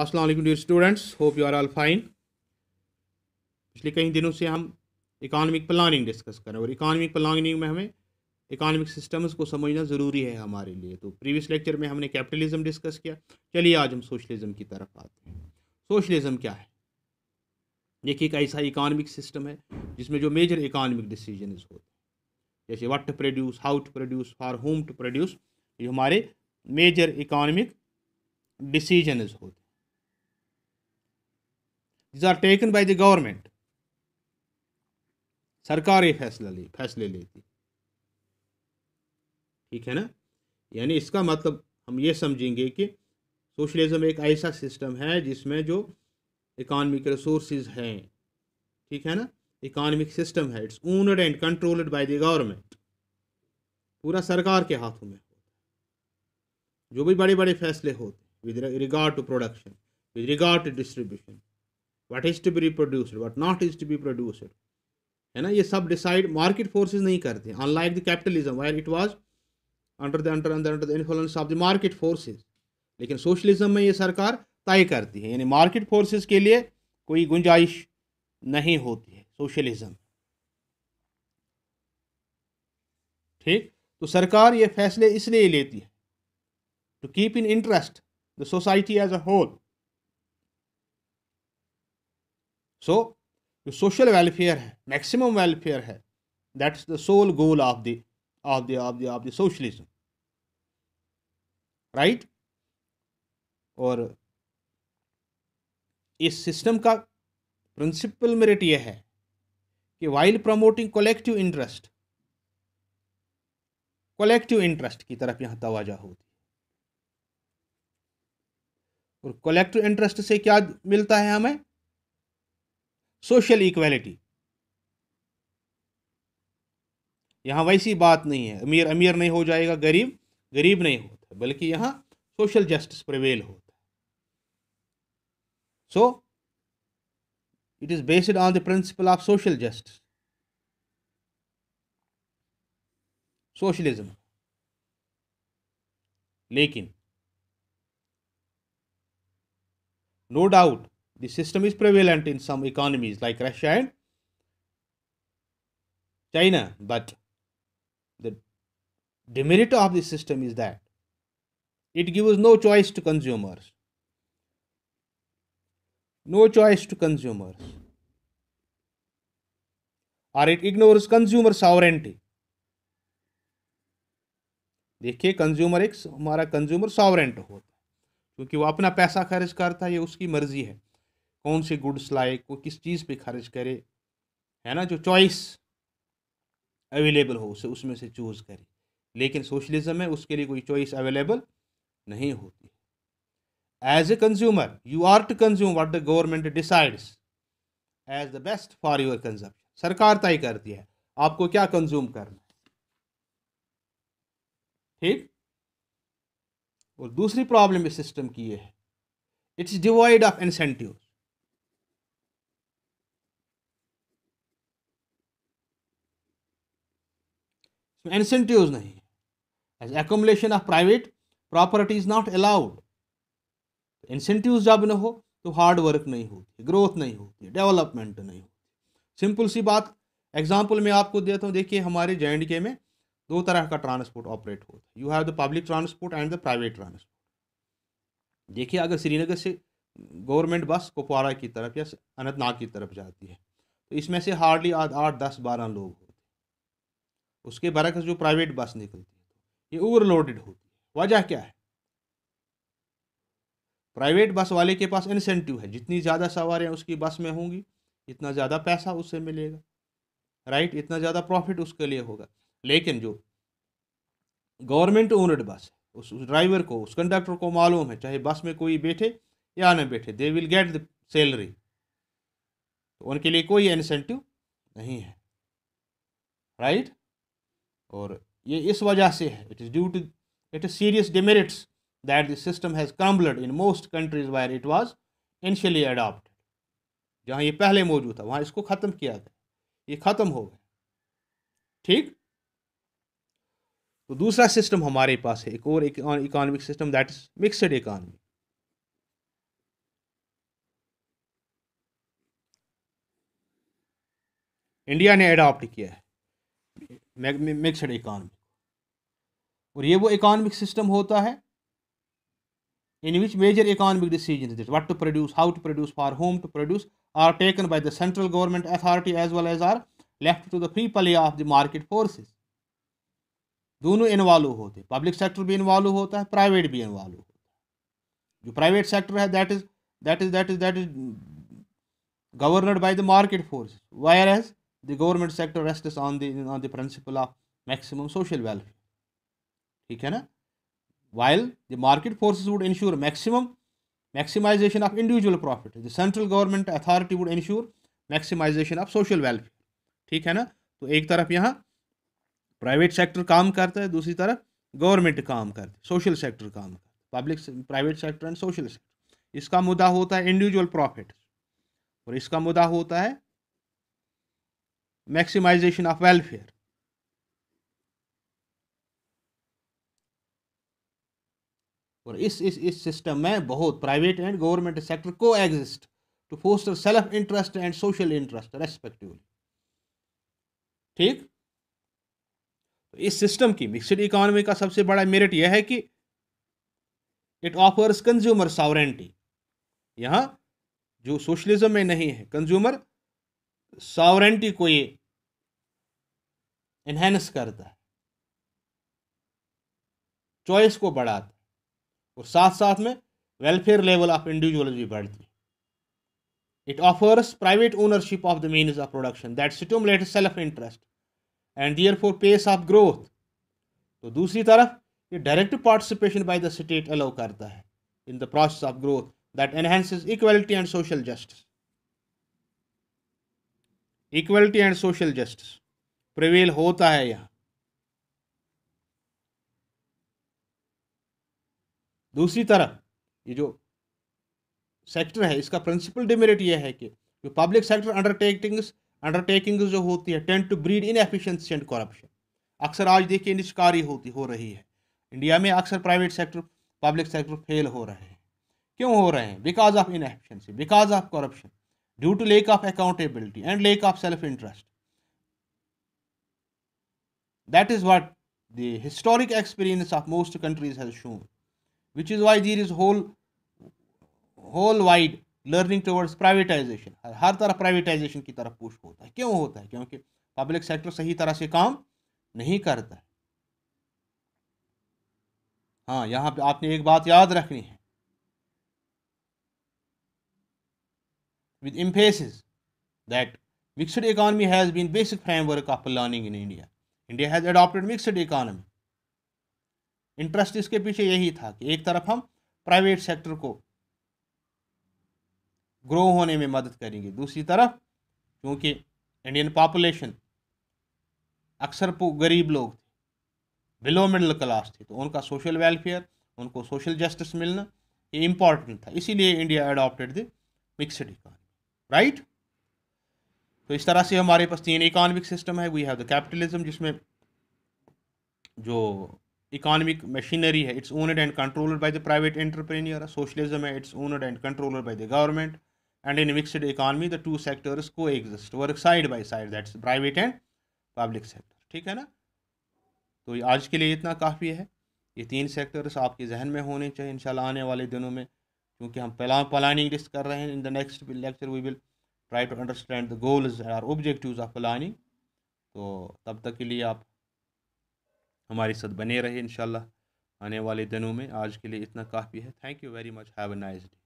अस्सलाम वालेकुम dear students hope you are all fine पिछले कई दिनों से हम इकानमिक प्लानिंग डिस्कस कर रहे हैं और इकानमिक प्लानिंग में हमें इकानमिक सिस्टम्स को समझना ज़रूरी है हमारे लिए तो प्रीवियस लेक्चर में हमने कैपिटलिज्म डिस्कस किया चलिए आज हम सोशलिज्म की तरफ आते हैं सोशलिज्म क्या है देखिए एक ऐसा इकोनॉमिक सिस्टम है जिसमें जो मेजर इकानमिक डिसीजन होते हैं जैसे what to produce how to produce for whom to produce ये हमारे मेजर इकानमिक डिसीजन होते हैं these are taken by the government सरकार ये फैसला ले फैसले लेती ठीक है ना यानी इसका मतलब हम ये समझेंगे कि सोशलिज्म एक ऐसा सिस्टम है जिसमें जो इकॉनमिक रिसोर्सेज हैं ठीक है ना इकॉनमिक सिस्टम है it's owned and controlled by the government पूरा सरकार के हाथों में होता है जो भी बड़े बड़े फैसले होते हैं with regard to production with regard to distribution what is to be reproduced what not is to be produced है ना ये सब डिसाइड मार्केट फोर्सेज नहीं करते unlike the capitalism where it was under the under under under the influence of the market forces लेकिन socialism में ये सरकार तय करती है यानी मार्केट फोर्सेज के लिए कोई गुंजाइश नहीं होती है सोशलिज्म ठीक तो सरकार ये फैसले इसलिए लेती है to keep in interest the society as a whole so जो सोशल वेलफेयर है मैक्सिमम वेलफेयर है is the sole goal of the of the of the of the socialism right और इस सिस्टम का प्रिंसिपल मेरिट यह है कि while promoting collective interest collective interest की तरफ यहां तोजह होती है और कलेक्टिव इंटरेस्ट से क्या मिलता है हमें सोशल इक्वालिटी यहां वैसी बात नहीं है अमीर अमीर नहीं हो जाएगा गरीब गरीब नहीं होता बल्कि यहां सोशल जस्टिस प्रवेल होता है so it is based on the principle of social justice socialism लेकिन no doubt The system is prevalent in some economies like Russia and China, but the demerit of the system is that it gives no choice to consumers. No choice to consumers. Or it ignores consumer sovereignty. देखिए consumer एक हमारा consumer सॉवरेंट होता है क्योंकि वो अपना पैसा खर्च करता है ये उसकी मर्जी है कौन से गुड्स लाए को किस चीज़ पे खर्च करे है ना जो चॉइस अवेलेबल हो उसे उसमें से चूज़ करे लेकिन सोशलिज्म में उसके लिए कोई चॉइस अवेलेबल नहीं होती as a consumer you are to consume what the government decides as the best for your consumption सरकार तय करती है आपको क्या कंज्यूम करना है ठीक और दूसरी प्रॉब्लम इस सिस्टम की यह है it's devoid of incentive incentive नहीं नहीं as accumulation of private property is not allowed incentive जब न हो तो हार्ड वर्क नहीं होती ग्रोथ नहीं होती डेवलपमेंट नहीं होती सिंपल सी बात एग्जाम्पल मैं आपको देता हूँ देखिए हमारे जे एंड के में दो तरह का ट्रांसपोर्ट ऑपरेट होता है you have the public transport and the private transport देखिए अगर श्रीनगर से गवर्नमेंट बस कुपवाड़ा की तरफ या अनंतनाग की तरफ जाती है तो इसमें से हार्डली आठ दस बारह लोग उसके बरक्स जो प्राइवेट बस निकलती है तो ये ओवरलोडेड होती है वजह क्या है प्राइवेट बस वाले के पास इंसेंटिव है जितनी ज़्यादा सवारियाँ उसकी बस में होंगी इतना ज़्यादा पैसा उससे मिलेगा राइट इतना ज़्यादा प्रॉफिट उसके लिए होगा लेकिन जो गवर्नमेंट ओनड बस है उस ड्राइवर को उस कंडक्टर को मालूम है चाहे बस में कोई बैठे या ना बैठे they will get the salary तो उनके लिए कोई इंसेंटिव नहीं है राइट और ये इस वजह से है it is due to it is serious demerits that this system has crumbled in most countries where it was initially adopt जहाँ ये पहले मौजूद था वहाँ इसको ख़त्म किया गया ये ख़त्म हो गया ठीक तो दूसरा सिस्टम हमारे पास है एक और economic system that is mixed economy India ने अडॉप्ट किया है मिक्सड इकॉनमी और ये वो इकानमिक सिस्टम होता है in which major economic decision what to produce how to produce for whom to produce are taken by the central government authority as well as are left to the people of the market force दोनों involve होते हैं public sector भी involve होता है private भी involve होता है जो प्राइवेट सेक्टर है that is that is that is that is governed by the market force where as The government sector rests on the on the principle of maximum social welfare. ठीक है ना While the market forces would ensure maximum maximization of individual profit, the central government authority would ensure maximization of social welfare. ठीक है ना तो एक तरफ यहाँ प्राइवेट सेक्टर काम करता है दूसरी तरफ गवर्नमेंट काम करती है सोशल सेक्टर काम करता है public private sector and social sector इसका मुद्दा होता है इंडिविजुअल प्रॉफिट और इसका मुद्दा होता है maximization of welfare. और इस इस इस सिस्टम में बहुत private and government sector coexist to foster self interest and social interest respectively ठीक तो इस सिस्टम की मिक्सड इकोनॉमी का सबसे बड़ा मेरिट यह है कि इट ऑफर्स कंज्यूमर सॉवरेंटी यहां जो सोशलिज्म में नहीं है कंज्यूमर सॉवरेंटी को ये इन्हेंस करता है चॉइस को बढ़ाता है और साथ साथ में वेलफेयर लेवल ऑफ इंडिविजुअल भी बढ़ती है it offers private ownership of the means of production that stimulate self interest and therefore pace of growth तो दूसरी तरफ ये direct participation by the state allow करता है in the process of growth that enhances equality and social justice equality and social justice prevail होता है यहाँ दूसरी तरफ ये जो सेक्टर है इसका प्रिंसिपल डिमेरिट ये है कि जो पब्लिक सेक्टर अंडरटेकिंग्स अंडरटेकिंग्स जो होती है tend to breed inefficiency and corruption अक्सर आज देखिए निष्कारी होती हो रही है इंडिया में अक्सर private sector public sector fail हो रहे हैं क्यों हो रहे हैं because of inefficiency because of corruption due to lack of accountability and lack of self interest That is what the historic experience of most countries has shown, which is why there is whole whole wide learning towards privatization har tarah privatization ki taraf push hota hai क्यों hota hai kyunki public sector sahi tarah se kaam nahi karta है हाँ यहाँ पे आपने एक बात याद रखनी है with emphasis that mixed economy has been basic framework of planning in India. India has adopted mixed economy interest इसके पीछे यही था कि एक तरफ हम प्राइवेट सेक्टर को ग्रो होने में मदद करेंगे दूसरी तरफ क्योंकि इंडियन पॉपुलेशन अक्सर गरीब लोग थे बिलो मिडिल क्लास थे तो उनका सोशल वेलफेयर उनको सोशल जस्टिस मिलना ये इंपॉर्टेंट था इसीलिए India adopted the mixed economy right तो इस तरह से हमारे पास तीन इकानमिक सिस्टम है वी हैव द कैपिटलिज्म जिसमें जो इकानमिक मशीनरी है it's owned and controlled by the private entrepreneur socialism है it's owned and controlled by the government in mixed economy the two sectors coexist work side by side that's private and public sector ठीक है ना तो आज के लिए इतना काफ़ी है ये तीन सेक्टर्स आपके जहन में होने चाहिए इंशाल्लाह आने वाले दिनों में क्योंकि हम प्लानिंग डिस्कस कर रहे हैं in the next lecture we will try to understand the goals or objectives of planning तो तब तक के लिए आप हमारे साथ बने रहे इन आने वाले दिनों में आज के लिए इतना काफ़ी है thank you very much have a nice day